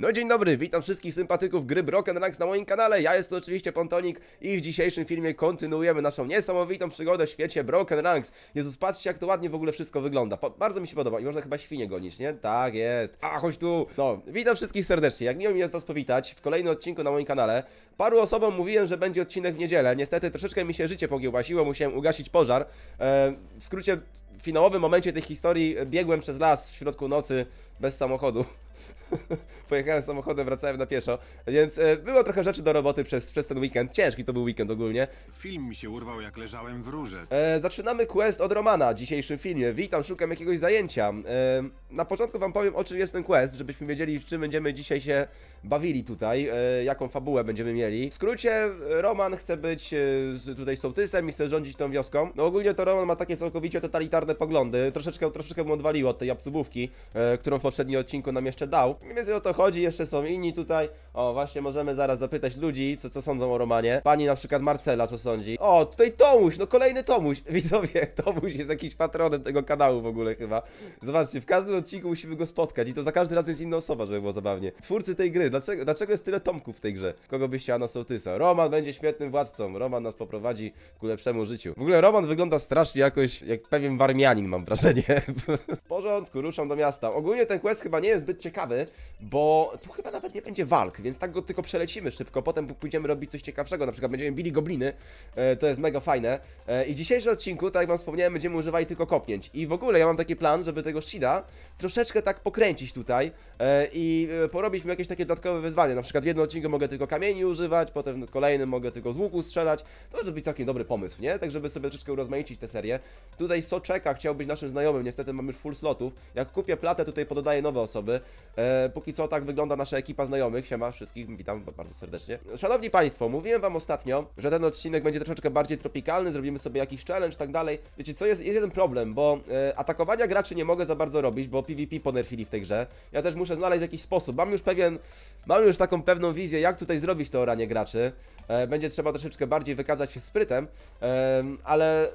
No dzień dobry, witam wszystkich sympatyków gry Broken Ranks na moim kanale, ja jestem oczywiście Pontonik i w dzisiejszym filmie kontynuujemy naszą niesamowitą przygodę w świecie Broken Ranks. Jezus, patrzcie jak to ładnie w ogóle wszystko wygląda, po bardzo mi się podoba i można chyba świnie gonić, nie? Tak jest, a chodź tu! No, witam wszystkich serdecznie, jak miło mi jest was powitać w kolejnym odcinku na moim kanale. Paru osobom mówiłem, że będzie odcinek w niedzielę, niestety troszeczkę mi się życie pogiełbasiło, musiałem ugasić pożar. E, w skrócie, w finałowym momencie tej historii biegłem przez las w środku nocy bez samochodu. Pojechałem samochodem, wracałem na pieszo, więc e, było trochę rzeczy do roboty przez, przez ten weekend. Ciężki to był weekend ogólnie. Film mi się urwał, jak leżałem w rurze. E, zaczynamy quest od Romana w dzisiejszym filmie. Witam, szukam jakiegoś zajęcia. E, na początku wam powiem o czym jest ten quest, żebyśmy wiedzieli w czym będziemy dzisiaj się bawili tutaj, e, jaką fabułę będziemy mieli. W skrócie, Roman chce być e, z, tutaj sołtysem i chce rządzić tą wioską. No ogólnie to Roman ma takie całkowicie totalitarne poglądy. Troszeczkę, troszeczkę mu odwaliło od tej absubówki, e, którą w poprzednim odcinku nam jeszcze dał. Mniej więcej o to chodzi, jeszcze są inni tutaj. O, właśnie możemy zaraz zapytać ludzi, co, co sądzą o Romanie. Pani na przykład Marcela, co sądzi. O, tutaj Tomuś, no kolejny Tomuś. Widzowie, Tomuś jest jakiś patronem tego kanału w ogóle chyba. Zobaczcie, w każdym odcinku musimy go spotkać i to za każdy raz jest inna osoba, żeby było zabawnie. Twórcy tej gry dlaczego, dlaczego jest tyle Tomków w tej grze? Kogo byś chciała na sołtysa? Roman będzie świetnym władcą, Roman nas poprowadzi ku lepszemu życiu. W ogóle Roman wygląda strasznie jakoś jak pewien warmianin, mam wrażenie. w porządku, ruszam do miasta. Ogólnie ten quest chyba nie jest zbyt ciekawy, bo tu chyba nawet nie będzie walk, więc tak go tylko przelecimy szybko, potem pójdziemy robić coś ciekawszego, na przykład będziemy bili gobliny, e, to jest mega fajne. E, I w dzisiejszym odcinku, tak jak wam wspomniałem, będziemy używali tylko kopnięć. I w ogóle ja mam taki plan, żeby tego Shida troszeczkę tak pokręcić tutaj e, i e, porobić mu jakieś takie dodatkowe dodatkowe wyzwanie. Na przykład w jednym odcinku mogę tylko kamieni używać, potem w kolejnym mogę tylko z łuku strzelać. To może być całkiem dobry pomysł, nie? Tak, żeby sobie troszeczkę urozmaicić tę serię. Tutaj Soczeka chciał być naszym znajomym, niestety mam już full slotów. Jak kupię platę, tutaj pododaję nowe osoby. E, póki co tak wygląda nasza ekipa znajomych. Siema wszystkich, witam bardzo serdecznie. Szanowni Państwo, mówiłem Wam ostatnio, że ten odcinek będzie troszeczkę bardziej tropikalny, zrobimy sobie jakiś challenge, i tak dalej. Wiecie, co jest, jest jeden problem, bo e, atakowania graczy nie mogę za bardzo robić, bo PvP ponerfili w tej grze. Ja też muszę znaleźć jakiś sposób. Mam już pewien Mam już taką pewną wizję, jak tutaj zrobić to oranie graczy. E, będzie trzeba troszeczkę bardziej wykazać się sprytem, e, ale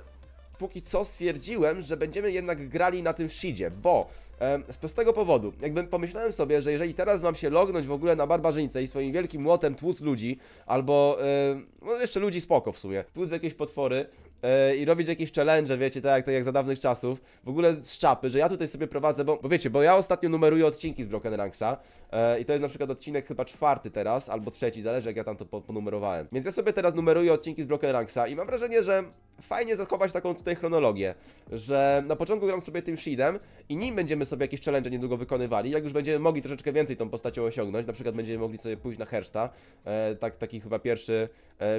póki co stwierdziłem, że będziemy jednak grali na tym shidzie, bo e, z prostego powodu, jakbym pomyślałem sobie, że jeżeli teraz mam się lognąć w ogóle na barbarzyńce i swoim wielkim młotem tłuc ludzi, albo no jeszcze ludzi spoko w sumie, tłuc jakieś potwory, E, i robić jakieś challenge, wiecie, tak, tak jak za dawnych czasów, w ogóle z czapy, że ja tutaj sobie prowadzę, bo, bo wiecie, bo ja ostatnio numeruję odcinki z Broken Ranksa e, i to jest na przykład odcinek chyba czwarty teraz, albo trzeci, zależy jak ja tam to po, ponumerowałem. Więc ja sobie teraz numeruję odcinki z Broken Ranksa i mam wrażenie, że fajnie zachować taką tutaj chronologię, że na początku gram sobie tym Shidem i nim będziemy sobie jakieś challenge niedługo wykonywali, jak już będziemy mogli troszeczkę więcej tą postacią osiągnąć, na przykład będziemy mogli sobie pójść na Herszta, e, tak, taki chyba pierwszy,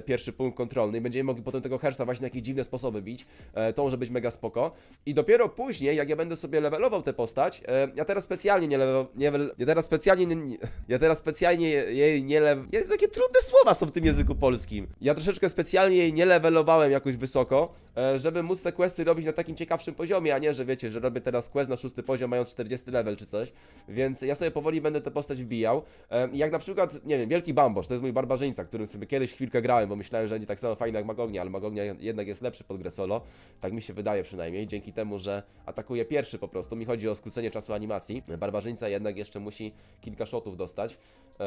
pierwszy punkt kontrolny i będziemy mogli potem tego Herszta właśnie na jakichś inne sposoby bić. E, to może być mega spoko. I dopiero później, jak ja będę sobie levelował tę postać, e, ja teraz specjalnie nie level... Nie, ja teraz specjalnie nie, Ja teraz specjalnie jej nie level... jest jakie trudne słowa są w tym języku polskim. Ja troszeczkę specjalnie jej nie levelowałem jakoś wysoko, e, żeby móc te questy robić na takim ciekawszym poziomie, a nie, że wiecie, że robię teraz quest na szósty poziom, mając 40 level czy coś. Więc ja sobie powoli będę tę postać wbijał. Jak na przykład, nie wiem, Wielki Bambosz, to jest mój barbarzyńca, którym sobie kiedyś chwilkę grałem, bo myślałem, że będzie tak samo fajny jak Magognia, ale Magognia jednak jest lepszy pod grę solo, tak mi się wydaje przynajmniej, dzięki temu, że atakuje pierwszy po prostu. Mi chodzi o skrócenie czasu animacji. Barbarzyńca jednak jeszcze musi kilka shotów dostać. Eee,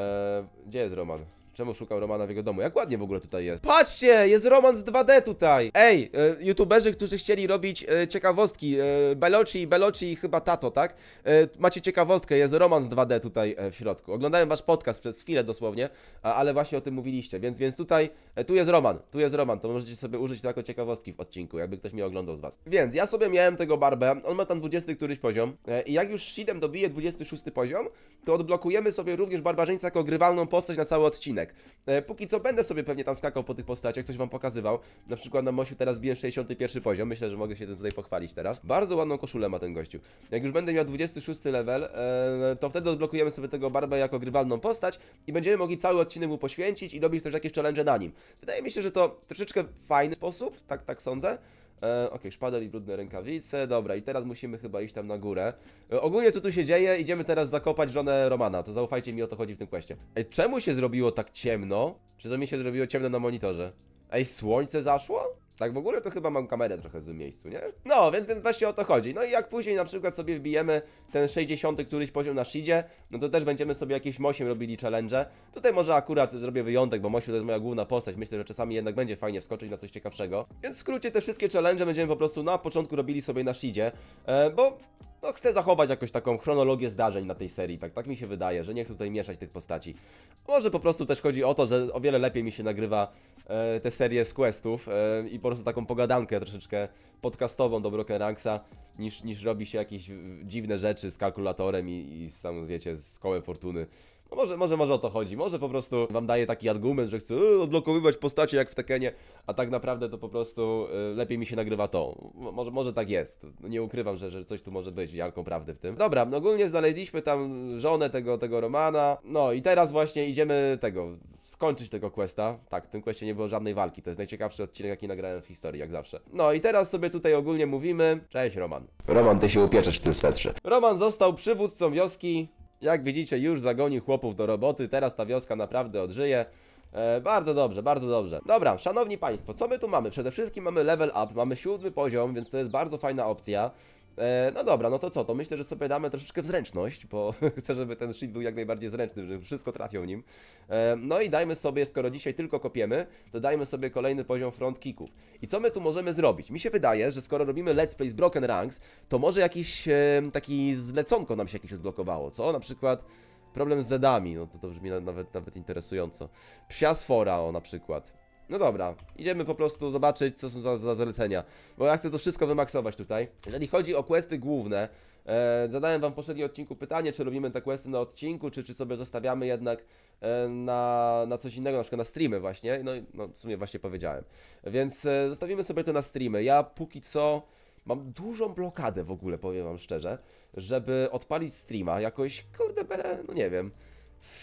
gdzie jest Roman? Czemu szukał Romana w jego domu? Jak ładnie w ogóle tutaj jest. Patrzcie, jest Roman z 2D tutaj. Ej, y, youtuberzy, którzy chcieli robić y, ciekawostki. Y, Beloci, Beloci i chyba Tato, tak? Y, macie ciekawostkę, jest Roman z 2D tutaj y, w środku. Oglądałem wasz podcast przez chwilę dosłownie, a, ale właśnie o tym mówiliście. Więc, więc tutaj, y, tu jest Roman, tu jest Roman. To możecie sobie użyć to jako ciekawostki w odcinku, jakby ktoś mnie oglądał z was. Więc ja sobie miałem tego barbę, on ma tam 20 któryś poziom. Y, I jak już Shidem dobije 26 poziom, to odblokujemy sobie również barbarzyńca jako grywalną postać na cały odcinek. Tak. E, póki co będę sobie pewnie tam skakał po tych postaciach, coś wam pokazywał. Na przykład na Mosiu teraz biję 61 poziom, myślę, że mogę się tym tutaj pochwalić teraz. Bardzo ładną koszulę ma ten gościu. Jak już będę miał 26 level, e, to wtedy odblokujemy sobie tego Barbę jako grywalną postać i będziemy mogli cały odcinek mu poświęcić i robić też jakieś challenge na nim. Wydaje mi się, że to troszeczkę fajny sposób, tak, tak sądzę. E, ok, szpadel i brudne rękawice. Dobra, i teraz musimy chyba iść tam na górę. E, ogólnie co tu się dzieje? Idziemy teraz zakopać żonę Romana. To zaufajcie mi, o to chodzi w tym kwestie. Ej, czemu się zrobiło tak ciemno? Czy to mi się zrobiło ciemno na monitorze? Ej, słońce zaszło? Tak w ogóle to chyba mam kamerę trochę z miejscu, nie? No, więc, więc właśnie o to chodzi. No i jak później na przykład sobie wbijemy ten 60 któryś poziom na shidzie, no to też będziemy sobie jakieś Mosiem robili challenge. Tutaj może akurat zrobię wyjątek, bo Mosiu to jest moja główna postać. Myślę, że czasami jednak będzie fajnie wskoczyć na coś ciekawszego. Więc w skrócie te wszystkie challenge będziemy po prostu na początku robili sobie na shidzie, e, bo no, chcę zachować jakoś taką chronologię zdarzeń na tej serii, tak, tak mi się wydaje, że nie chcę tutaj mieszać tych postaci. Może po prostu też chodzi o to, że o wiele lepiej mi się nagrywa e, te serie z questów e, i po prostu taką pogadankę troszeczkę podcastową do Broken Ranksa, niż, niż robi się jakieś dziwne rzeczy z kalkulatorem i, i z, tam, wiecie, z kołem fortuny. No może, może, może o to chodzi. Może po prostu wam daje taki argument, że chcę e, odblokowywać postacie jak w Tekenie, a tak naprawdę to po prostu e, lepiej mi się nagrywa to. Może, może tak jest. Nie ukrywam, że, że coś tu może być ziarką prawdy w tym. Dobra, no ogólnie znaleźliśmy tam żonę tego, tego Romana. No i teraz właśnie idziemy tego, skończyć tego questa. Tak, w tym questie nie było żadnej walki. To jest najciekawszy odcinek, jaki nagrałem w historii, jak zawsze. No i teraz sobie tutaj ogólnie mówimy. Cześć Roman. Roman, ty się upieczesz w tym swetrze. Roman został przywódcą wioski jak widzicie, już zagoni chłopów do roboty, teraz ta wioska naprawdę odżyje. E, bardzo dobrze, bardzo dobrze. Dobra, szanowni państwo, co my tu mamy? Przede wszystkim mamy level up, mamy siódmy poziom, więc to jest bardzo fajna opcja. E, no dobra, no to co? To myślę, że sobie damy troszeczkę w zręczność, bo chcę, żeby ten sheet był jak najbardziej zręczny, żeby wszystko trafiał nim. E, no i dajmy sobie, skoro dzisiaj tylko kopiemy, to dajmy sobie kolejny poziom front kicków. I co my tu możemy zrobić? Mi się wydaje, że skoro robimy let's play z Broken Ranks, to może jakiś taki zleconko nam się jakieś odblokowało, co? Na przykład problem z zedami, no to, to brzmi nawet, nawet interesująco. Psia sfora, o na przykład. No dobra, idziemy po prostu zobaczyć, co są za, za zalecenia. Bo ja chcę to wszystko wymaksować tutaj. Jeżeli chodzi o questy główne, e, zadałem wam w poprzednim odcinku pytanie, czy robimy te questy na odcinku, czy, czy sobie zostawiamy jednak e, na, na coś innego, na przykład na streamy właśnie. No, no w sumie właśnie powiedziałem. Więc e, zostawimy sobie to na streamy. Ja póki co mam dużą blokadę w ogóle, powiem wam szczerze, żeby odpalić streama jakoś, kurde, bele, no nie wiem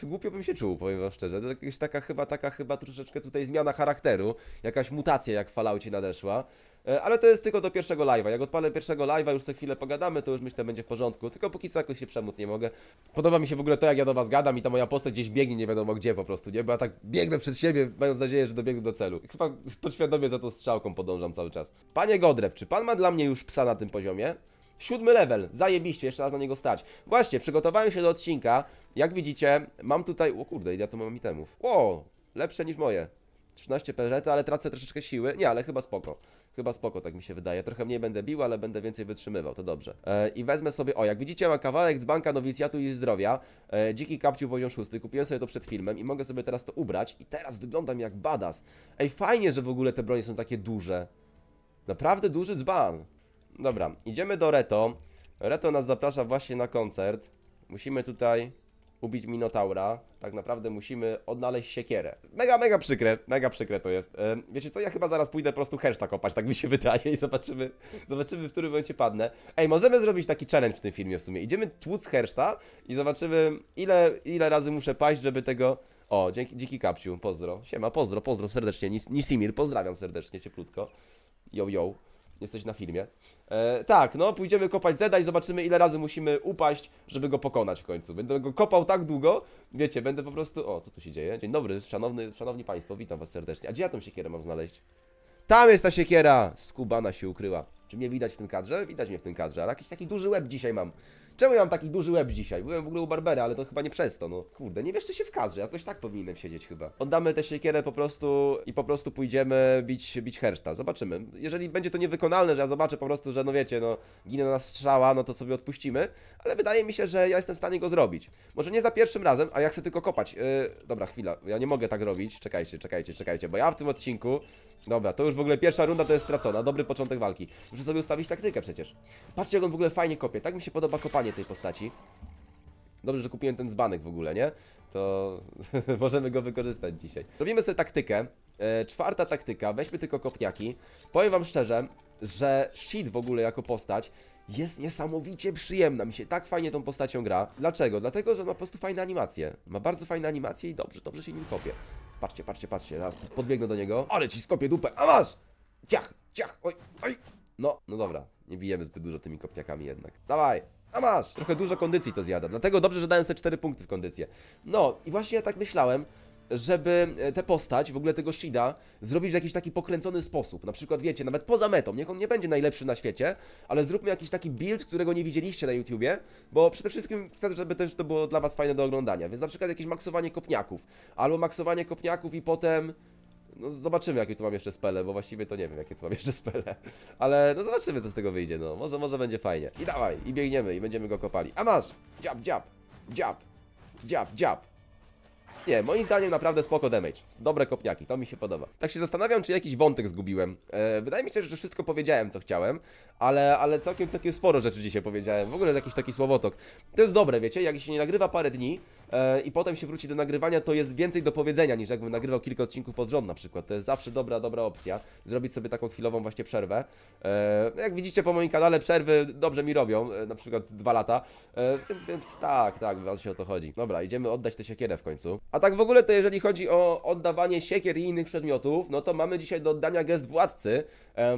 głupio bym się czuł, powiem wam szczerze. To jakaś taka chyba, taka chyba troszeczkę tutaj zmiana charakteru, jakaś mutacja jak w Falloutie nadeszła. E, ale to jest tylko do pierwszego live'a. Jak odpalę pierwszego live'a, już za chwilę pogadamy, to już myślę będzie w porządku. Tylko póki co jakoś się przemóc nie mogę. Podoba mi się w ogóle to, jak ja do was gadam i ta moja postać gdzieś biegnie nie wiadomo gdzie po prostu, nie? Bo ja tak biegnę przed siebie, mając nadzieję, że dobiegnę do celu. Chyba podświadomie za tą strzałką podążam cały czas. Panie Godrew, czy pan ma dla mnie już psa na tym poziomie? Siódmy level, zajebiście, jeszcze raz na niego stać. Właśnie, przygotowałem się do odcinka. Jak widzicie, mam tutaj... O kurde, ja tu mam itemów. Ło, lepsze niż moje. 13 perzety, ale tracę troszeczkę siły. Nie, ale chyba spoko. Chyba spoko, tak mi się wydaje. Trochę mniej będę bił, ale będę więcej wytrzymywał, to dobrze. E, I wezmę sobie, o, jak widzicie, mam kawałek dzbanka nowicjatu i zdrowia. E, dziki kapciu poziom 6. Kupiłem sobie to przed filmem i mogę sobie teraz to ubrać. I teraz wyglądam jak badas. Ej, fajnie, że w ogóle te bronie są takie duże. Naprawdę duży dzban. Dobra, idziemy do Reto. Reto nas zaprasza właśnie na koncert. Musimy tutaj ubić Minotaura. Tak naprawdę musimy odnaleźć siekierę. Mega, mega przykre, mega przykre to jest. Wiecie co, ja chyba zaraz pójdę po prostu hashtag kopać, tak mi się wydaje i zobaczymy, zobaczymy w którym momencie padnę. Ej, możemy zrobić taki challenge w tym filmie w sumie. Idziemy tłuc herszta i zobaczymy ile, ile razy muszę paść, żeby tego... O, dzięki, dziki kapciu, pozdro. Siema, pozdro, pozdro serdecznie. Nisimir, pozdrawiam serdecznie, cieplutko. Yo, yo jesteś na filmie. E, tak, no pójdziemy kopać Zeda i zobaczymy ile razy musimy upaść, żeby go pokonać w końcu. Będę go kopał tak długo, wiecie, będę po prostu... O, co tu się dzieje? Dzień dobry, szanowny, szanowni państwo, witam was serdecznie. A gdzie ja tą siekierę mam znaleźć? Tam jest ta siekiera! Skubana się ukryła. Czy mnie widać w tym kadrze? Widać mnie w tym kadrze, ale jakiś taki duży łeb dzisiaj mam. Czemu ja mam taki duży łeb dzisiaj? Byłem w ogóle u Barbera, ale to chyba nie przez to, no. Kurde, nie wiesz co się w kadrze, jakoś tak powinienem siedzieć chyba. Oddamy tę siekierę po prostu i po prostu pójdziemy bić, bić herszta. Zobaczymy. Jeżeli będzie to niewykonalne, że ja zobaczę po prostu, że no wiecie, no ginie na nas strzała, no to sobie odpuścimy, ale wydaje mi się, że ja jestem w stanie go zrobić. Może nie za pierwszym razem, a ja chcę tylko kopać. Yy, dobra, chwila, ja nie mogę tak robić. Czekajcie, czekajcie, czekajcie, bo ja w tym odcinku... Dobra, to już w ogóle pierwsza runda to jest stracona. Dobry początek walki. Muszę sobie ustawić taktykę przecież. Patrzcie, jak on w ogóle fajnie kopie. Tak mi się podoba kopanie tej postaci. Dobrze, że kupiłem ten dzbanek w ogóle, nie? To możemy go wykorzystać dzisiaj. Robimy sobie taktykę. E, czwarta taktyka, weźmy tylko kopniaki. Powiem wam szczerze, że Shit w ogóle jako postać jest niesamowicie przyjemna. Mi się tak fajnie tą postacią gra. Dlaczego? Dlatego, że ma po prostu fajne animacje. Ma bardzo fajne animacje i dobrze, dobrze się nim kopie. Patrzcie, patrzcie, patrzcie. Raz podbiegnę do niego. Ale ci skopię dupę. A masz! Ciach, ciach, oj, oj. No, no dobra. Nie bijemy zbyt dużo tymi kopniakami jednak. Dawaj! A masz, trochę dużo kondycji to zjada, dlatego dobrze, że dałem sobie 4 punkty w kondycję. No i właśnie ja tak myślałem, żeby e, tę postać, w ogóle tego Shida, zrobić w jakiś taki pokręcony sposób. Na przykład, wiecie, nawet poza metą, niech on nie będzie najlepszy na świecie, ale zróbmy jakiś taki build, którego nie widzieliście na YouTubie, bo przede wszystkim chcę, żeby też to było dla was fajne do oglądania. Więc na przykład jakieś maksowanie kopniaków, albo maksowanie kopniaków i potem no zobaczymy, jakie tu mam jeszcze spele, bo właściwie to nie wiem, jakie tu mam jeszcze spele. Ale no zobaczymy, co z tego wyjdzie, no. Może, może będzie fajnie. I dawaj, i biegniemy, i będziemy go kopali. A masz! Dziab, dziab, dziab, dziab, dziab. Nie, moim zdaniem naprawdę spoko damage. Dobre kopniaki, to mi się podoba. Tak się zastanawiam, czy jakiś wątek zgubiłem. E, wydaje mi się, że wszystko powiedziałem, co chciałem, ale, ale całkiem, całkiem sporo rzeczy dzisiaj powiedziałem. W ogóle jest jakiś taki słowotok. To jest dobre, wiecie, jak się nie nagrywa parę dni, E, i potem się wróci do nagrywania, to jest więcej do powiedzenia niż jakbym nagrywał kilka odcinków pod rząd na przykład. To jest zawsze dobra, dobra opcja. Zrobić sobie taką chwilową właśnie przerwę. E, no jak widzicie po moim kanale przerwy dobrze mi robią, e, na przykład dwa lata. Więc, więc tak, tak, właśnie o to chodzi. Dobra, idziemy oddać tę siekierę w końcu. A tak w ogóle to jeżeli chodzi o oddawanie siekier i innych przedmiotów, no to mamy dzisiaj do oddania gest władcy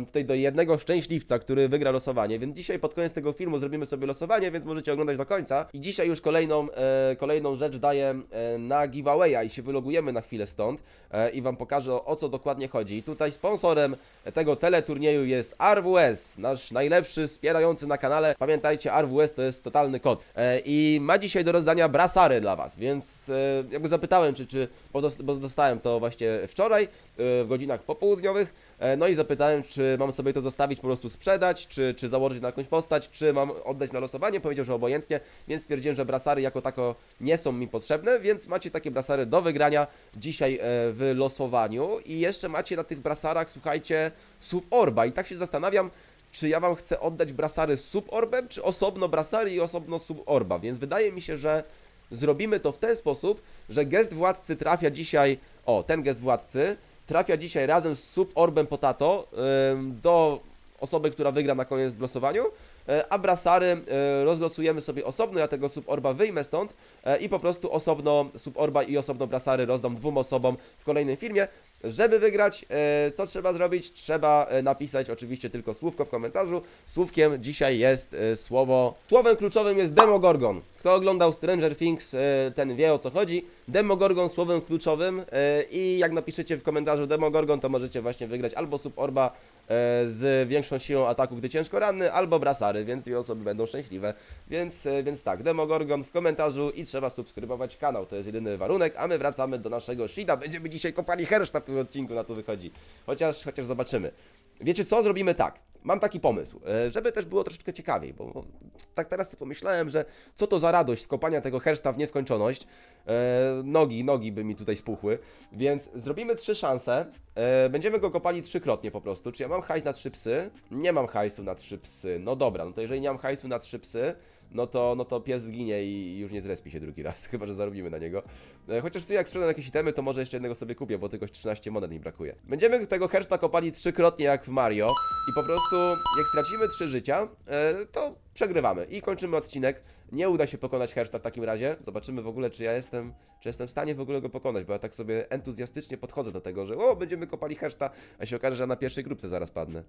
tutaj do jednego szczęśliwca, który wygra losowanie, więc dzisiaj pod koniec tego filmu zrobimy sobie losowanie, więc możecie oglądać do końca. I dzisiaj już kolejną, e, kolejną rzecz daję e, na giveawaya i się wylogujemy na chwilę stąd e, i Wam pokażę o, co dokładnie chodzi. I tutaj sponsorem tego teleturnieju jest RWS, nasz najlepszy wspierający na kanale. Pamiętajcie, RWS to jest totalny kod. E, i ma dzisiaj do rozdania brasary dla Was, więc e, jakby zapytałem, czy, czy bo dostałem to właśnie wczoraj e, w godzinach popołudniowych, E, no i zapytałem, czy mam sobie to zostawić, po prostu sprzedać, czy, czy założyć na jakąś postać, czy mam oddać na losowanie. Powiedział, że obojętnie, więc stwierdziłem, że brasary jako tako nie są mi potrzebne, więc macie takie brasary do wygrania dzisiaj e, w losowaniu. I jeszcze macie na tych brasarach, słuchajcie, suborba. I tak się zastanawiam, czy ja Wam chcę oddać brasary z suborbem, czy osobno brasary i osobno suborba. Więc wydaje mi się, że zrobimy to w ten sposób, że gest władcy trafia dzisiaj... O, ten gest władcy trafia dzisiaj razem z Suborbem Potato do osoby, która wygra na koniec w losowaniu. E, a brasary e, rozlosujemy sobie osobno, ja tego suborba wyjmę stąd e, i po prostu osobno suborba i osobno brasary rozdam dwóm osobom w kolejnym filmie. Żeby wygrać, e, co trzeba zrobić? Trzeba e, napisać oczywiście tylko słówko w komentarzu. Słówkiem dzisiaj jest e, słowo... Słowem kluczowym jest Demogorgon. Kto oglądał Stranger Things, ten wie o co chodzi. Demogorgon słowem kluczowym i jak napiszecie w komentarzu Demogorgon, to możecie właśnie wygrać albo Suborba z większą siłą ataku, gdy ciężko ranny, albo Brasary, więc dwie osoby będą szczęśliwe. Więc, więc tak, Demogorgon w komentarzu i trzeba subskrybować kanał, to jest jedyny warunek, a my wracamy do naszego Shida. Będziemy dzisiaj kopali hersztat którym odcinku na to wychodzi. Chociaż, chociaż zobaczymy. Wiecie co? Zrobimy tak. Mam taki pomysł, e, żeby też było troszeczkę ciekawiej, bo tak teraz pomyślałem, że co to za radość skopania tego herszta w nieskończoność. E, nogi, nogi by mi tutaj spuchły, więc zrobimy trzy szanse. E, będziemy go kopali trzykrotnie po prostu. Czy ja mam hajs na trzy psy? Nie mam hajsu na trzy psy. No dobra, no to jeżeli nie mam hajsu na trzy psy, no to, no to pies zginie i już nie zrespi się drugi raz, chyba że zarobimy na niego. E, chociaż w sumie jak sprzedam jakieś itemy, to może jeszcze jednego sobie kupię, bo tylko 13 monet mi brakuje. Będziemy tego herszta kopali trzykrotnie jak w Mario i po prostu jak stracimy trzy życia, e, to Przegrywamy i kończymy odcinek. Nie uda się pokonać Herszta w takim razie. Zobaczymy w ogóle, czy ja jestem, czy jestem w stanie w ogóle go pokonać, bo ja tak sobie entuzjastycznie podchodzę do tego, że o, będziemy kopali Herszta, a się okaże, że na pierwszej grupce zaraz padnę.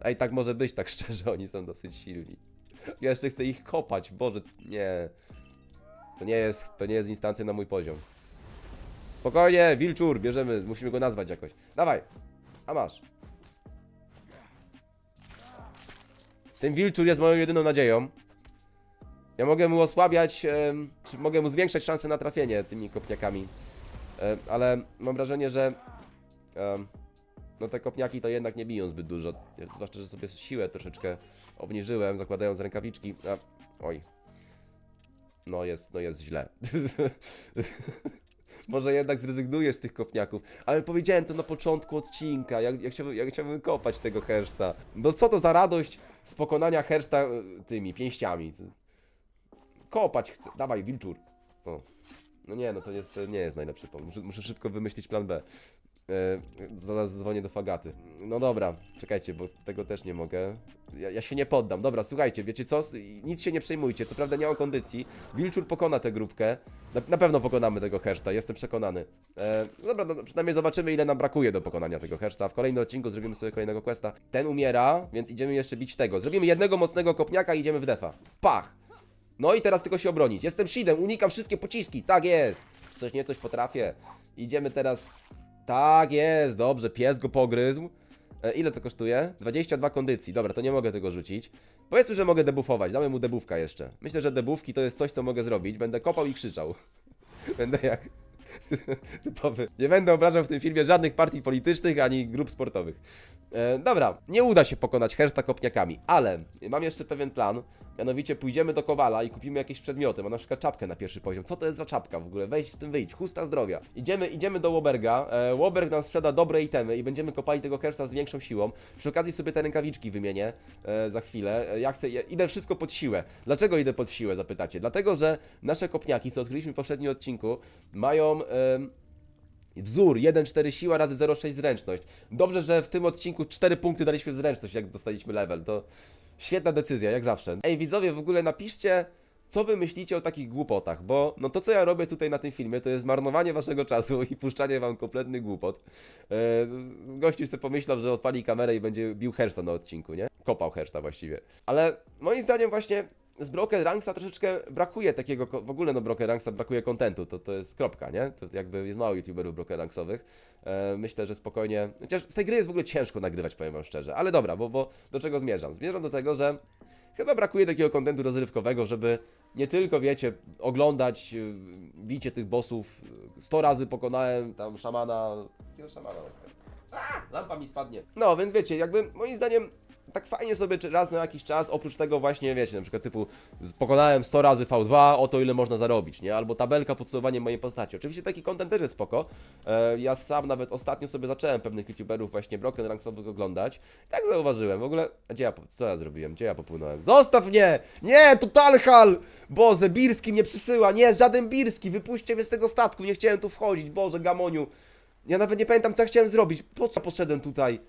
A i tak może być, tak szczerze, oni są dosyć silni. Ja jeszcze chcę ich kopać, Boże, nie. To nie jest, to nie jest instancja na mój poziom. Spokojnie, wilczur, bierzemy, musimy go nazwać jakoś. Dawaj, a masz. Ten wilczur jest moją jedyną nadzieją. Ja mogę mu osłabiać, czy mogę mu zwiększać szanse na trafienie tymi kopniakami. ale mam wrażenie, że no te kopniaki to jednak nie biją zbyt dużo. Zwłaszcza, że sobie siłę troszeczkę obniżyłem, zakładając rękawiczki. A, oj. No jest, no jest źle. może jednak zrezygnuję z tych kopniaków. Ale powiedziałem to na początku odcinka, ja, ja, chciałbym, ja chciałbym kopać tego herszta. Bo no co to za radość z pokonania herszta e, tymi pięściami? Kopać chcę. Dawaj, wilczur. O. No nie, no to jest, to nie jest najlepszy pomysł. Muszę, muszę szybko wymyślić plan B. E, zaraz dzwonię do Fagaty. No dobra, czekajcie, bo tego też nie mogę. Ja, ja, się nie poddam. Dobra, słuchajcie, wiecie co? Nic się nie przejmujcie. Co prawda nie mam kondycji. Wilczur pokona tę grupkę. Na, na pewno pokonamy tego herszta, jestem przekonany. E, dobra, no, przynajmniej zobaczymy, ile nam brakuje do pokonania tego herszta. W kolejnym odcinku zrobimy sobie kolejnego questa. Ten umiera, więc idziemy jeszcze bić tego. Zrobimy jednego mocnego kopniaka i idziemy w defa. Pach! No i teraz tylko się obronić. Jestem Shidem, unikam wszystkie pociski. Tak jest! Coś nie coś potrafię. Idziemy teraz tak jest, dobrze, pies go pogryzł. E, ile to kosztuje? 22 kondycji, dobra, to nie mogę tego rzucić. Powiedzmy, że mogę debufować, damy mu debufka jeszcze. Myślę, że debufki to jest coś, co mogę zrobić. Będę kopał i krzyczał. Będę jak... Typowy. Nie będę obrażał w tym filmie żadnych partii politycznych ani grup sportowych. E, dobra, nie uda się pokonać herszta kopniakami, ale mam jeszcze pewien plan. Mianowicie pójdziemy do Kowala i kupimy jakieś przedmioty, ma na przykład czapkę na pierwszy poziom. Co to jest za czapka w ogóle? Wejdź w tym wyjść. chusta zdrowia. Idziemy, idziemy do Łoberga, e, Łoberg nam sprzeda dobre itemy i będziemy kopali tego herszta z większą siłą. Przy okazji sobie te rękawiczki wymienię e, za chwilę. E, ja chcę, ja, idę wszystko pod siłę. Dlaczego idę pod siłę, zapytacie? Dlatego, że nasze kopniaki, co odkryliśmy w poprzednim odcinku, mają... E, Wzór 1,4 siła razy 0,6 zręczność. Dobrze, że w tym odcinku 4 punkty daliśmy w zręczność, jak dostaliśmy level. To świetna decyzja, jak zawsze. Ej, widzowie, w ogóle napiszcie, co wy myślicie o takich głupotach, bo no to co ja robię tutaj na tym filmie, to jest marnowanie waszego czasu i puszczanie wam kompletny głupot. Yy, gościu sobie pomyślał, że odpali kamerę i będzie bił herszta na odcinku, nie? Kopał herszta właściwie. Ale moim zdaniem właśnie z Broken Ranksa troszeczkę brakuje takiego, w ogóle no Broken Ranksa brakuje kontentu, to, to jest kropka, nie? To jakby jest mało youtuberów Broken Ranksowych. E, myślę, że spokojnie, chociaż z tej gry jest w ogóle ciężko nagrywać, powiem wam szczerze, ale dobra, bo, bo do czego zmierzam? Zmierzam do tego, że chyba brakuje takiego kontentu rozrywkowego, żeby nie tylko, wiecie, oglądać y, bicie tych bossów, 100 y, razy pokonałem tam szamana, jakiego szamana Oskar? A, lampa mi spadnie. No, więc wiecie, jakby moim zdaniem tak fajnie sobie raz na jakiś czas, oprócz tego właśnie, wiecie, na przykład typu pokonałem 100 razy V2, oto ile można zarobić, nie? Albo tabelka podsumowanie mojej postaci. Oczywiście taki content też jest spoko. E, ja sam nawet ostatnio sobie zacząłem pewnych youtuberów właśnie Broken Ranksowych oglądać. tak zauważyłem, w ogóle, gdzie ja, co ja zrobiłem, gdzie ja popłynąłem? Zostaw mnie! Nie, total hal! Boże, Birski mnie przysyła, nie, żaden Birski, wypuśćcie mnie z tego statku, nie chciałem tu wchodzić, Boże, gamoniu. Ja nawet nie pamiętam, co ja chciałem zrobić, po co poszedłem tutaj?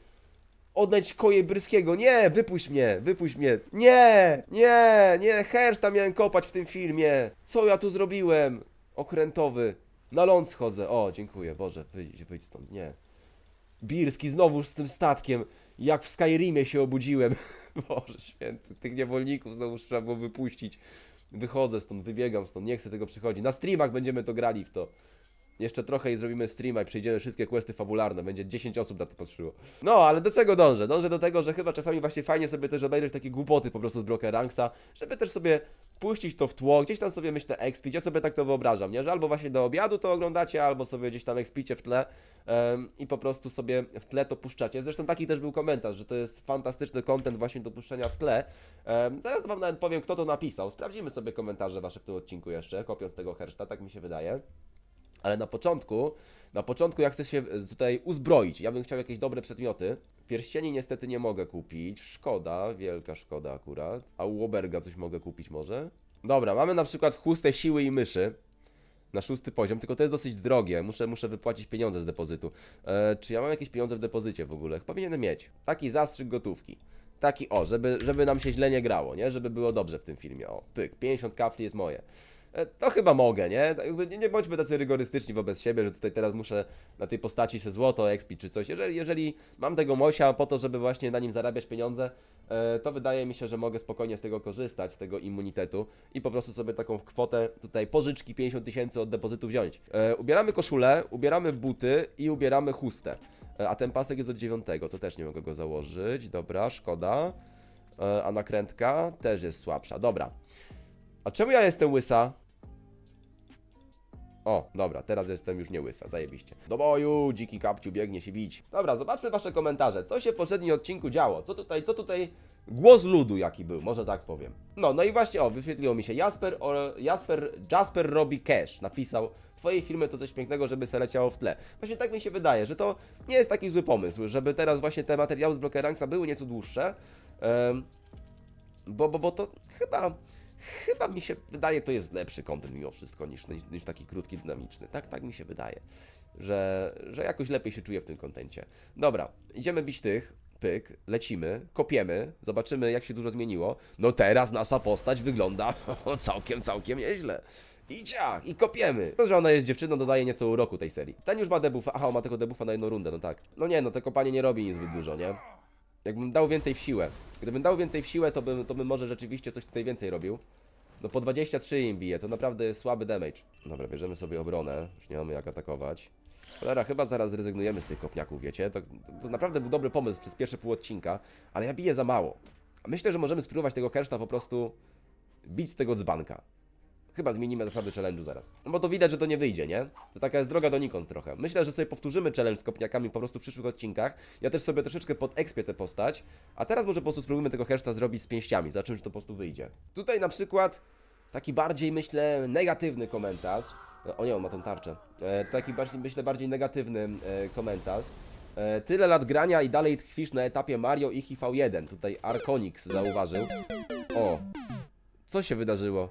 oddać koje Bryskiego. Nie, wypuść mnie, wypuść mnie. Nie, nie, nie, herszta miałem kopać w tym filmie. Co ja tu zrobiłem? Okrętowy. Na ląd schodzę. O, dziękuję, Boże, wyjdź, wyjdź stąd, nie. Birski znowuż z tym statkiem. Jak w Skyrimie się obudziłem. Boże święty, tych niewolników znowu trzeba było wypuścić. Wychodzę stąd, wybiegam stąd, nie chcę tego przychodzić. Na streamach będziemy to grali w to. Jeszcze trochę i zrobimy streama i przejdziemy wszystkie questy fabularne. Będzie 10 osób na to patrzyło. No, ale do czego dążę? Dążę do tego, że chyba czasami właśnie fajnie sobie też obejrzeć takie głupoty po prostu z Broker Ranksa, żeby też sobie puścić to w tło, gdzieś tam sobie myślę expić, ja sobie tak to wyobrażam, nie? Że albo właśnie do obiadu to oglądacie, albo sobie gdzieś tam expicie w tle um, i po prostu sobie w tle to puszczacie. Zresztą taki też był komentarz, że to jest fantastyczny content właśnie do puszczenia w tle. Um, zaraz wam nawet powiem, kto to napisał. Sprawdzimy sobie komentarze wasze w tym odcinku jeszcze, kopiąc tego herszta, tak mi się wydaje. Ale na początku, na początku ja chcę się tutaj uzbroić. Ja bym chciał jakieś dobre przedmioty. Pierścieni niestety nie mogę kupić. Szkoda, wielka szkoda akurat. A u Łoberga coś mogę kupić może? Dobra, mamy na przykład chustę siły i myszy na szósty poziom, tylko to jest dosyć drogie. Muszę, muszę wypłacić pieniądze z depozytu. E, czy ja mam jakieś pieniądze w depozycie w ogóle? Powinienem mieć. Taki zastrzyk gotówki. Taki o, żeby, żeby nam się źle nie grało, nie? Żeby było dobrze w tym filmie. O, pyk, 50 kafli jest moje. E, to chyba mogę, nie? Tak nie, nie bądźmy tacy rygorystyczni wobec siebie, że tutaj teraz muszę na tej postaci się złoto expić czy coś. Jeżeli, jeżeli mam tego mosia po to, żeby właśnie na nim zarabiać pieniądze, e, to wydaje mi się, że mogę spokojnie z tego korzystać, z tego immunitetu i po prostu sobie taką kwotę tutaj pożyczki 50 tysięcy od depozytu wziąć. E, ubieramy koszulę, ubieramy buty i ubieramy chustę. A ten pasek jest od 9, to też nie mogę go założyć. Dobra, szkoda. A nakrętka też jest słabsza. Dobra. A czemu ja jestem łysa? O, dobra, teraz jestem już nie łysa, zajebiście. Do boju, dziki kapciu biegnie się bić. Dobra, zobaczmy wasze komentarze. Co się w poprzednim odcinku działo? Co tutaj, co tutaj... Głos ludu jaki był, może tak powiem. No, no i właśnie, o, wyświetliło mi się Jasper, o, Jasper, Jasper robi cash, napisał Twojej firmy to coś pięknego, żeby se leciało w tle. Właśnie tak mi się wydaje, że to nie jest taki zły pomysł, żeby teraz właśnie te materiały z Blockeranksa były nieco dłuższe, um, bo, bo, bo to chyba Chyba mi się wydaje, to jest lepszy kontent mimo wszystko niż, niż taki krótki, dynamiczny. Tak, tak mi się wydaje, że, że jakoś lepiej się czuję w tym kontencie. Dobra, idziemy bić tych pyk, lecimy, kopiemy, zobaczymy jak się dużo zmieniło. No teraz nasza postać wygląda całkiem, całkiem nieźle. I ciach, i kopiemy. To, że ona jest dziewczyną, dodaje nieco uroku tej serii. Ten już ma debuffa, aha, on ma tylko debuffa na jedną rundę, no tak. No nie, no to kopanie nie robi nic zbyt dużo, nie? Jakbym dał więcej w siłę. Gdybym dał więcej w siłę, to bym, to bym może rzeczywiście coś tutaj więcej robił. No po 23 im bije, to naprawdę słaby damage. Dobra, bierzemy sobie obronę, już nie mamy jak atakować. Cholera, chyba zaraz zrezygnujemy z tych kopniaków, wiecie? To, to naprawdę był dobry pomysł przez pierwsze pół odcinka, ale ja biję za mało. Myślę, że możemy spróbować tego herszta po prostu bić z tego dzbanka. Chyba zmienimy zasady challenge'u zaraz. No bo to widać, że to nie wyjdzie, nie? To taka jest droga donikąd trochę. Myślę, że sobie powtórzymy challenge z kopniakami po prostu w przyszłych odcinkach. Ja też sobie troszeczkę podekspię tę postać. A teraz może po prostu spróbujmy tego hashta zrobić z pięściami. Zobaczymy, czy to po prostu wyjdzie. Tutaj na przykład taki bardziej, myślę, negatywny komentarz. O nie, on ma tą tarczę. E, to taki, bardziej, myślę, bardziej negatywny e, komentarz. E, tyle lat grania i dalej tkwisz na etapie Mario i HIV1. Tutaj Arconix zauważył. O, co się wydarzyło?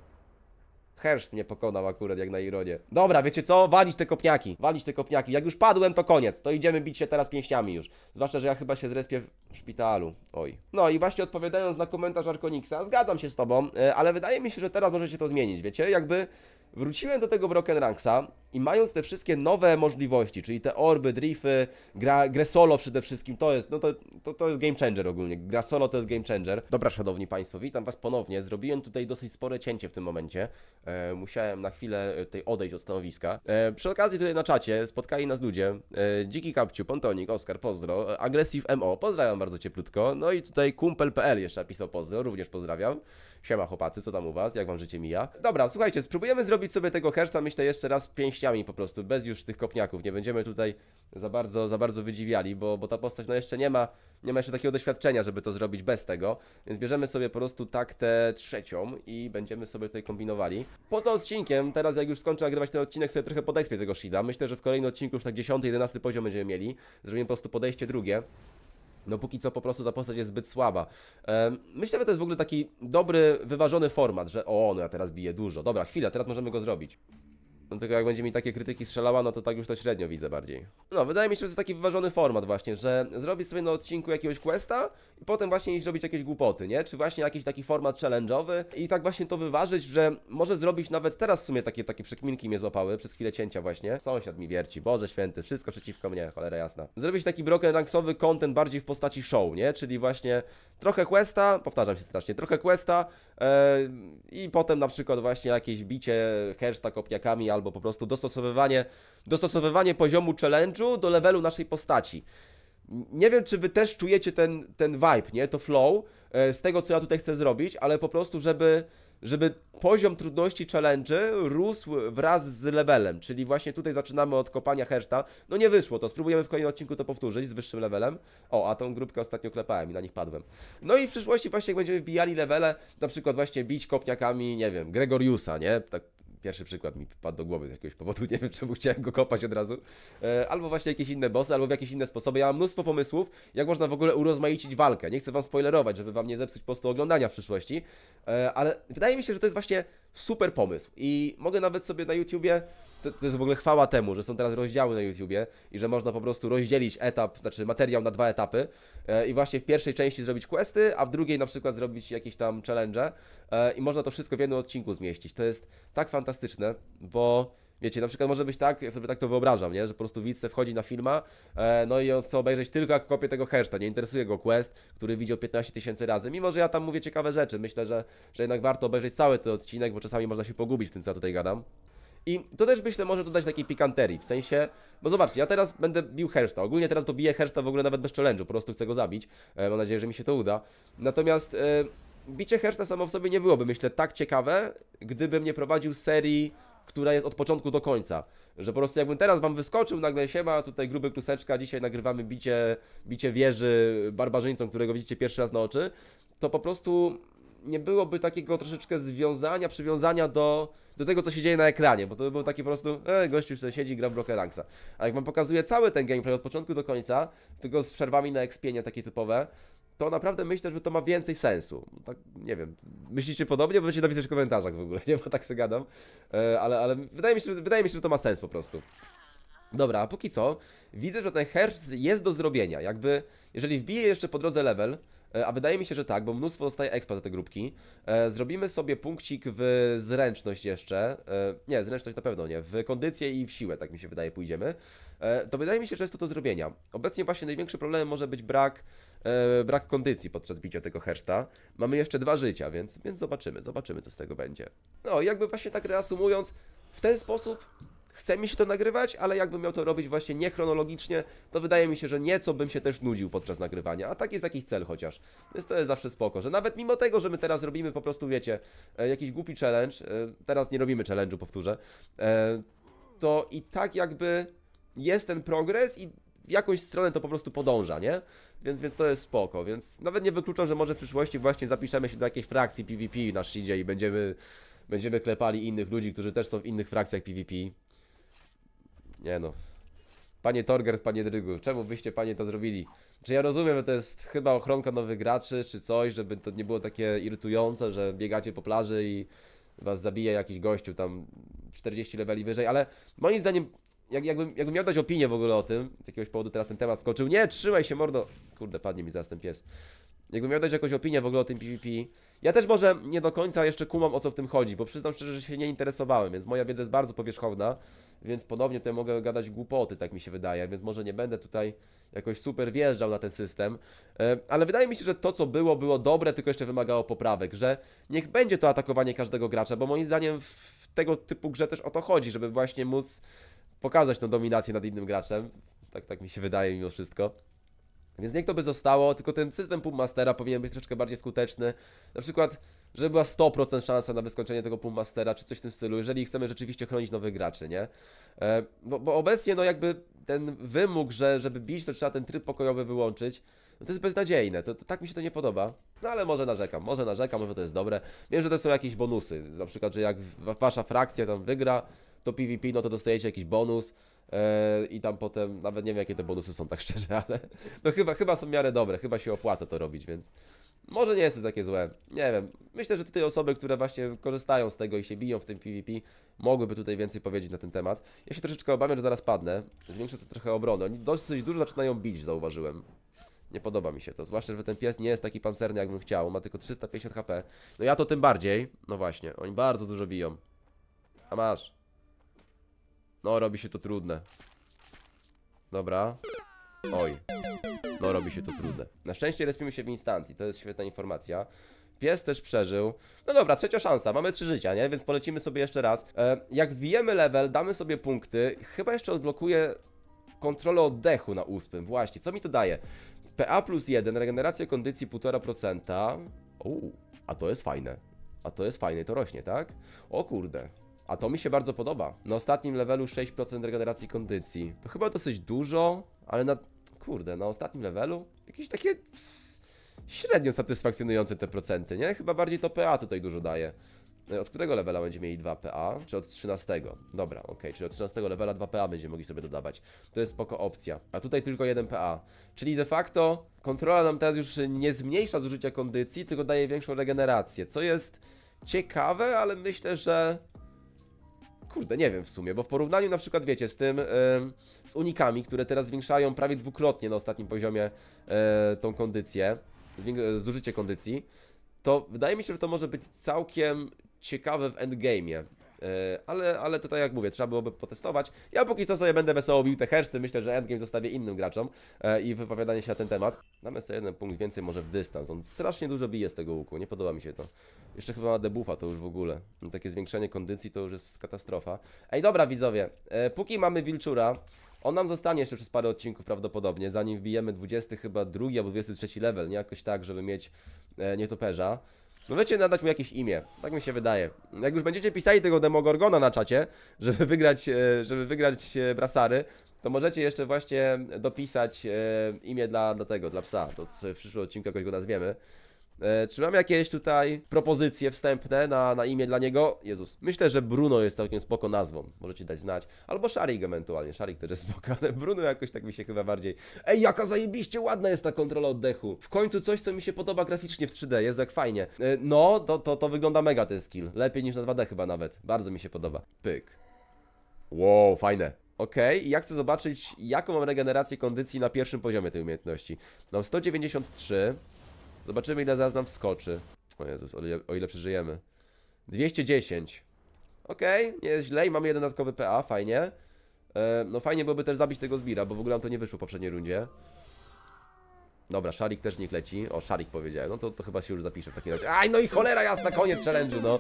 Herszt mnie pokonał akurat, jak na ironię. Dobra, wiecie co? Walić te kopniaki, walić te kopniaki. Jak już padłem, to koniec. To idziemy bić się teraz pięściami już. Zwłaszcza, że ja chyba się zrespię w szpitalu. Oj. No i właśnie odpowiadając na komentarz Arkoniksa, zgadzam się z tobą, e, ale wydaje mi się, że teraz może się to zmienić, wiecie? Jakby wróciłem do tego Broken Ranksa i mając te wszystkie nowe możliwości, czyli te orby, drify, gra, grę solo przede wszystkim, to jest, no to, to, to jest game changer ogólnie, gra solo to jest game changer. Dobra, szanowni państwo, witam was ponownie, zrobiłem tutaj dosyć spore cięcie w tym momencie, e, musiałem na chwilę e, tutaj odejść od stanowiska. E, przy okazji tutaj na czacie spotkali nas ludzie, e, Dziki Kapciu, Pontonik, Oskar, pozdro, e, Aggressive MO, pozdrawiam bardzo cieplutko, no i tutaj kumpel.pl jeszcze napisał pozdro, również pozdrawiam. Siema chłopacy, co tam u was, jak wam życie mija? Dobra, słuchajcie, spróbujemy zrobić zrobić sobie tego herszta, myślę, jeszcze raz pięściami po prostu, bez już tych kopniaków. Nie będziemy tutaj za bardzo, za bardzo wydziwiali, bo, bo ta postać no jeszcze nie ma, nie ma jeszcze takiego doświadczenia, żeby to zrobić bez tego. Więc bierzemy sobie po prostu tak tę trzecią i będziemy sobie tutaj kombinowali. Poza odcinkiem, teraz jak już skończę nagrywać ten odcinek, sobie trochę podejście tego Shida. Myślę, że w kolejnym odcinku już tak 10-11 poziom będziemy mieli. Zrobimy po prostu podejście drugie. No póki co po prostu ta postać jest zbyt słaba. Myślę, że to jest w ogóle taki dobry, wyważony format, że o, no ja teraz biję dużo. Dobra, chwila, teraz możemy go zrobić no tylko jak będzie mi takie krytyki strzelała, no to tak już to średnio widzę bardziej. No, wydaje mi się, że to taki wyważony format właśnie, że zrobić sobie na odcinku jakiegoś questa i potem właśnie iść robić jakieś głupoty, nie? Czy właśnie jakiś taki format challenge'owy i tak właśnie to wyważyć, że może zrobić nawet teraz w sumie takie, takie przekminki mnie złapały, przez chwilę cięcia właśnie. Sąsiad mi wierci, Boże Święty, wszystko przeciwko mnie, cholera jasna. Zrobić taki broken ranksowy content bardziej w postaci show, nie? Czyli właśnie trochę questa, powtarzam się strasznie, trochę questa yy, i potem na przykład właśnie jakieś bicie herszta kopniakami albo po prostu dostosowywanie, dostosowywanie poziomu challenge'u do levelu naszej postaci. Nie wiem, czy wy też czujecie ten, ten vibe, nie? To flow e, z tego, co ja tutaj chcę zrobić, ale po prostu, żeby, żeby poziom trudności challenge'u rósł wraz z levelem. Czyli właśnie tutaj zaczynamy od kopania herszta. No nie wyszło to, spróbujemy w kolejnym odcinku to powtórzyć z wyższym levelem. O, a tą grupkę ostatnio klepałem i na nich padłem. No i w przyszłości właśnie jak będziemy wbijali levele, na przykład właśnie bić kopniakami, nie wiem, Gregoriusa, nie? Tak pierwszy przykład mi padł do głowy z jakiegoś powodu, nie wiem czemu chciałem go kopać od razu. E, albo właśnie jakieś inne bossy, albo w jakieś inne sposoby. Ja mam mnóstwo pomysłów, jak można w ogóle urozmaicić walkę. Nie chcę wam spoilerować, żeby wam nie zepsuć po prostu oglądania w przyszłości, e, ale wydaje mi się, że to jest właśnie super pomysł i mogę nawet sobie na YouTubie to, to, jest w ogóle chwała temu, że są teraz rozdziały na YouTubie i że można po prostu rozdzielić etap, znaczy materiał na dwa etapy e, i właśnie w pierwszej części zrobić questy, a w drugiej na przykład zrobić jakieś tam challenge e, i można to wszystko w jednym odcinku zmieścić. To jest tak fantastyczne, bo Wiecie, na przykład może być tak, ja sobie tak to wyobrażam, nie? że po prostu widz wchodzi na filma, e, no i on chce obejrzeć tylko jak kopię tego herszta, nie interesuje go quest, który widział 15 tysięcy razy, mimo że ja tam mówię ciekawe rzeczy, myślę, że, że jednak warto obejrzeć cały ten odcinek, bo czasami można się pogubić w tym, co ja tutaj gadam. I to też myślę może dodać takiej pikanterii, w sensie, bo zobaczcie, ja teraz będę bił Herszta, ogólnie teraz to biję Herszta w ogóle nawet bez challenge'u, po prostu chcę go zabić, e, mam nadzieję, że mi się to uda. Natomiast e, bicie Herszta samo w sobie nie byłoby, myślę, tak ciekawe, gdybym nie prowadził serii, która jest od początku do końca. Że po prostu jakbym teraz wam wyskoczył, nagle się ma tutaj gruby kluseczka, dzisiaj nagrywamy bicie, bicie wieży barbarzyńcom, którego widzicie pierwszy raz na oczy, to po prostu nie byłoby takiego troszeczkę związania, przywiązania do do tego, co się dzieje na ekranie, bo to był taki po prostu, e, gościu sobie siedzi i gra w Broker Ranksa. A jak wam pokazuję cały ten gameplay od początku do końca, tylko z przerwami na expienie takie typowe, to naprawdę myślę, że to ma więcej sensu. Tak, nie wiem, myślicie podobnie, bo będziecie napisać w komentarzach w ogóle, nie? Bo tak sobie gadam, e, ale, ale wydaje, mi się, wydaje mi się, że to ma sens po prostu. Dobra, a póki co widzę, że ten hersz jest do zrobienia. Jakby, jeżeli wbiję jeszcze po drodze level, E, a wydaje mi się, że tak, bo mnóstwo dostaje expa za te grupki. E, zrobimy sobie punkcik w zręczność jeszcze. E, nie, zręczność na pewno nie. W kondycję i w siłę, tak mi się wydaje, pójdziemy. To wydaje mi się, że jest to do zrobienia. Obecnie właśnie największym problemem może być brak, brak kondycji podczas bicia tego herszta. Mamy jeszcze dwa życia, więc, więc zobaczymy, zobaczymy co z tego będzie. No, jakby właśnie tak reasumując, w ten sposób chce mi się to nagrywać, ale jakbym miał to robić właśnie niechronologicznie, to wydaje mi się, że nieco bym się też nudził podczas nagrywania, a taki jest jakiś cel chociaż. Więc to jest zawsze spoko, że nawet mimo tego, że my teraz robimy po prostu, wiecie, e, jakiś głupi challenge, e, teraz nie robimy challenge'u, powtórzę, e, to i tak jakby jest ten progres i w jakąś stronę to po prostu podąża, nie? Więc, więc to jest spoko, więc nawet nie wykluczam, że może w przyszłości właśnie zapiszemy się do jakiejś frakcji PvP na Shidzie i będziemy, będziemy klepali innych ludzi, którzy też są w innych frakcjach PvP. Nie no. Panie Torgert, panie Drygu, czemu byście panie to zrobili? Czy ja rozumiem, że to jest chyba ochronka nowych graczy, czy coś, żeby to nie było takie irytujące, że biegacie po plaży i was zabija jakiś gościu tam 40 leveli wyżej, ale moim zdaniem, jak, jakbym, jakbym miał dać opinię w ogóle o tym, z jakiegoś powodu teraz ten temat skoczył, nie, trzymaj się mordo, kurde, padnie mi zaraz ten pies. Jakbym miał dać jakąś opinię w ogóle o tym PvP, ja też może nie do końca jeszcze kumam o co w tym chodzi, bo przyznam szczerze, że się nie interesowałem, więc moja wiedza jest bardzo powierzchowna, więc ponownie tutaj mogę gadać głupoty, tak mi się wydaje, więc może nie będę tutaj jakoś super wjeżdżał na ten system, e, ale wydaje mi się, że to co było, było dobre, tylko jeszcze wymagało poprawek, że niech będzie to atakowanie każdego gracza, bo moim zdaniem w tego typu grze też o to chodzi, żeby właśnie móc pokazać tą dominację nad innym graczem, tak, tak mi się wydaje mimo wszystko. Więc niech to by zostało, tylko ten system Pumpmastera powinien być troszeczkę bardziej skuteczny. Na przykład, żeby była 100% szansa na wyskończenie tego Pumpmastera, czy coś w tym stylu, jeżeli chcemy rzeczywiście chronić nowych graczy, nie? E, bo, bo, obecnie, no jakby ten wymóg, że żeby bić, to trzeba ten tryb pokojowy wyłączyć. No to jest beznadziejne, to, to, tak mi się to nie podoba. No ale może narzekam, może narzekam, może to jest dobre. Wiem, że to są jakieś bonusy, na przykład, że jak wasza frakcja tam wygra, to PvP, no to dostajecie jakiś bonus. E, I tam potem, nawet nie wiem jakie te bonusy są tak szczerze, ale no chyba, chyba są w miarę dobre, chyba się opłaca to robić, więc może nie jest to takie złe, nie wiem. Myślę, że tutaj osoby, które właśnie korzystają z tego i się biją w tym PvP, mogłyby tutaj więcej powiedzieć na ten temat. Ja się troszeczkę obawiam, że zaraz padnę, zwiększę sobie trochę obronę. Oni dosyć dużo zaczynają bić, zauważyłem. Nie podoba mi się to, zwłaszcza, że ten pies nie jest taki pancerny, jakbym chciał, ma tylko 350 HP. No ja to tym bardziej, no właśnie, oni bardzo dużo biją. A masz. No, robi się to trudne. Dobra. Oj. No, robi się to trudne. Na szczęście respimy się w instancji, to jest świetna informacja. Pies też przeżył. No dobra, trzecia szansa, mamy trzy życia, nie? Więc polecimy sobie jeszcze raz. E, jak wbijemy level, damy sobie punkty. Chyba jeszcze odblokuję kontrolę oddechu na ósmym. Właśnie, co mi to daje? PA plus 1, regeneracja kondycji 1,5%. Uuu, a to jest fajne. A to jest fajne, to rośnie, tak? O kurde, a to mi się bardzo podoba. Na ostatnim levelu 6% regeneracji kondycji. To chyba dosyć dużo, ale na... Kurde, na ostatnim levelu? Jakieś takie... Średnio satysfakcjonujące te procenty, nie? Chyba bardziej to PA tutaj dużo daje. E, od którego levela będziemy mieli 2 PA? Czy od 13? Dobra, ok, czyli od 13 levela 2 PA będziemy mogli sobie dodawać. To jest spoko opcja. A tutaj tylko 1 PA. Czyli de facto kontrola nam teraz już nie zmniejsza zużycia kondycji, tylko daje większą regenerację, co jest ciekawe, ale myślę, że Kurde, nie wiem w sumie, bo w porównaniu na przykład, wiecie, z tym, z unikami, które teraz zwiększają prawie dwukrotnie na ostatnim poziomie e, tą kondycję, zużycie kondycji, to wydaje mi się, że to może być całkiem ciekawe w endgame'ie. E, ale, ale tutaj jak mówię, trzeba byłoby potestować. Ja póki co sobie będę wesoło bił te herszty, myślę, że endgame zostawię innym graczom e, i wypowiadanie się na ten temat. Damy sobie jeden punkt więcej może w dystans, on strasznie dużo bije z tego łuku, nie podoba mi się to. Jeszcze chyba na debuffa to już w ogóle, takie zwiększenie kondycji to już jest katastrofa. Ej dobra widzowie, e, póki mamy wilczura, on nam zostanie jeszcze przez parę odcinków prawdopodobnie, zanim wbijemy 20 chyba drugi albo 23 level, nie jakoś tak, żeby mieć nietoperza. Możecie no nadać mu jakieś imię, tak mi się wydaje. Jak już będziecie pisali tego Demogorgona na czacie, żeby wygrać, e, żeby wygrać e, brasary, to możecie jeszcze właśnie dopisać e, imię dla, dla tego, dla psa. To w przyszłym odcinku jakoś go nazwiemy. E, czy mam jakieś tutaj propozycje wstępne na, na imię dla niego? Jezus, myślę, że Bruno jest całkiem spoko nazwą, możecie dać znać. Albo Sharik ewentualnie, Sharik też jest spoko, ale Bruno jakoś tak mi się chyba bardziej... Ej, jaka zajebiście ładna jest ta kontrola oddechu. W końcu coś, co mi się podoba graficznie w 3D, jest jak fajnie. E, no, to, to, to wygląda mega ten skill, lepiej niż na 2D chyba nawet, bardzo mi się podoba. Pyk. Wow, fajne. OK, i ja chcę zobaczyć, jaką mam regenerację kondycji na pierwszym poziomie tej umiejętności. Mam 193, Zobaczymy ile zaraz nam wskoczy. O Jezus, o ile, o ile przeżyjemy. 210. Okej, okay, nie jest źle i mamy jeden dodatkowy PA, fajnie. E, no fajnie byłoby też zabić tego zbira, bo w ogóle nam to nie wyszło w poprzedniej rundzie. Dobra, Szarik też niech leci. O, Szarik powiedziałem. No to, to chyba się już zapisze w takim razie. Aj, no i cholera jasna, koniec challenge'u, no.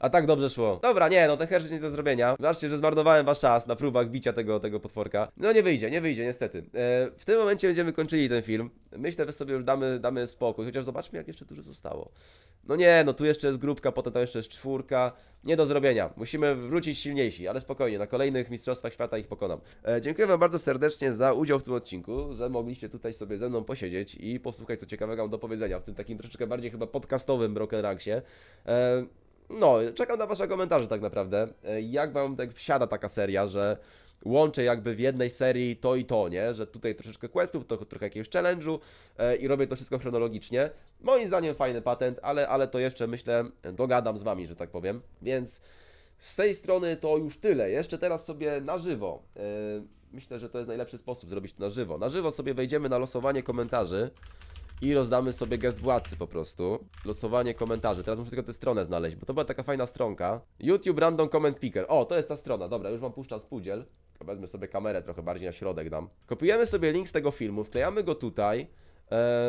A tak dobrze szło. Dobra, nie, no ten herszcz nie do zrobienia. Zobaczcie, że zmarnowałem wasz czas na próbach bicia tego, tego potworka. No nie wyjdzie, nie wyjdzie, niestety. E, w tym momencie będziemy kończyli ten film myślę, że sobie już damy, damy spokój, chociaż zobaczmy, jak jeszcze dużo zostało. No nie, no tu jeszcze jest grupka, potem tam jeszcze jest czwórka. Nie do zrobienia. Musimy wrócić silniejsi, ale spokojnie, na kolejnych Mistrzostwach Świata ich pokonam. E, dziękuję Wam bardzo serdecznie za udział w tym odcinku, że mogliście tutaj sobie ze mną posiedzieć i posłuchać co ciekawego mam do powiedzenia w tym takim troszeczkę bardziej chyba podcastowym Broken Ranksie. E, no, czekam na Wasze komentarze tak naprawdę. E, jak Wam tak wsiada taka seria, że łączę jakby w jednej serii to i to, nie? Że tutaj troszeczkę questów, to trochę jakiegoś challenge'u e, i robię to wszystko chronologicznie. Moim zdaniem fajny patent, ale, ale to jeszcze myślę dogadam z Wami, że tak powiem. Więc z tej strony to już tyle. Jeszcze teraz sobie na żywo... E, myślę, że to jest najlepszy sposób zrobić to na żywo. Na żywo sobie wejdziemy na losowanie komentarzy i rozdamy sobie gest władcy po prostu. Losowanie komentarzy. Teraz muszę tylko tę stronę znaleźć, bo to była taka fajna stronka. YouTube Random Comment Picker. O, to jest ta strona. Dobra, już wam puszczam spółdziel. Wezmę sobie kamerę trochę bardziej na środek dam. Kopiujemy sobie link z tego filmu, wklejamy go tutaj.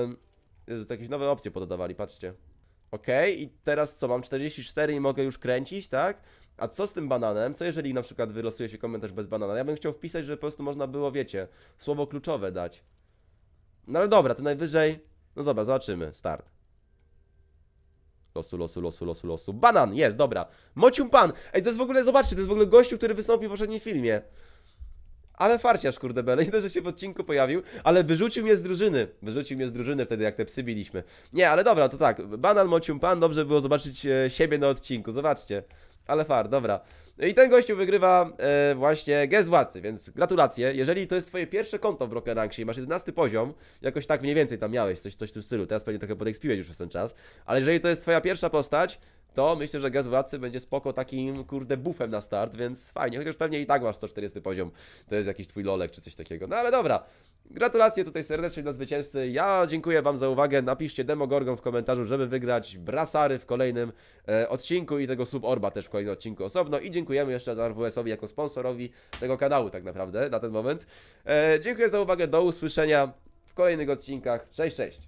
Ehm, Jezu, to jakieś nowe opcje pododawali, patrzcie. Ok, i teraz co, mam 44 i mogę już kręcić, tak? A co z tym bananem? Co jeżeli na przykład wylosuje się komentarz bez banana? Ja bym chciał wpisać, że po prostu można było, wiecie, słowo kluczowe dać. No ale dobra, to najwyżej... No dobra, zobaczymy. Start. Losu, losu, losu, losu, losu. Banan! Jest, dobra. Mocium pan! Ej, to jest w ogóle, zobaczcie, to jest w ogóle gościu, który wystąpił w poprzednim filmie ale farciarz, kurde bele, nie dość, że się w odcinku pojawił, ale wyrzucił mnie z drużyny. Wyrzucił mnie z drużyny wtedy, jak te psy biliśmy. Nie, ale dobra, to tak, banan mocium pan, dobrze było zobaczyć e, siebie na odcinku, zobaczcie. Ale far, dobra. I ten gościu wygrywa e, właśnie gest władcy, więc gratulacje. Jeżeli to jest twoje pierwsze konto w Broken Ranksie i masz 11 poziom, jakoś tak mniej więcej tam miałeś, coś, coś w tym stylu, teraz pewnie trochę podekspiłeś już przez ten czas, ale jeżeli to jest twoja pierwsza postać, to myślę, że gaz władcy będzie spoko takim, kurde, bufem na start, więc fajnie. Chociaż pewnie i tak masz 140 poziom, to jest jakiś twój lolek czy coś takiego. No ale dobra, gratulacje tutaj serdecznie dla zwycięzcy. Ja dziękuję wam za uwagę. Napiszcie Demogorgon w komentarzu, żeby wygrać Brasary w kolejnym e, odcinku i tego Suborba też w kolejnym odcinku osobno. I dziękujemy jeszcze za RWS-owi jako sponsorowi tego kanału tak naprawdę na ten moment. E, dziękuję za uwagę, do usłyszenia w kolejnych odcinkach. Cześć, cześć!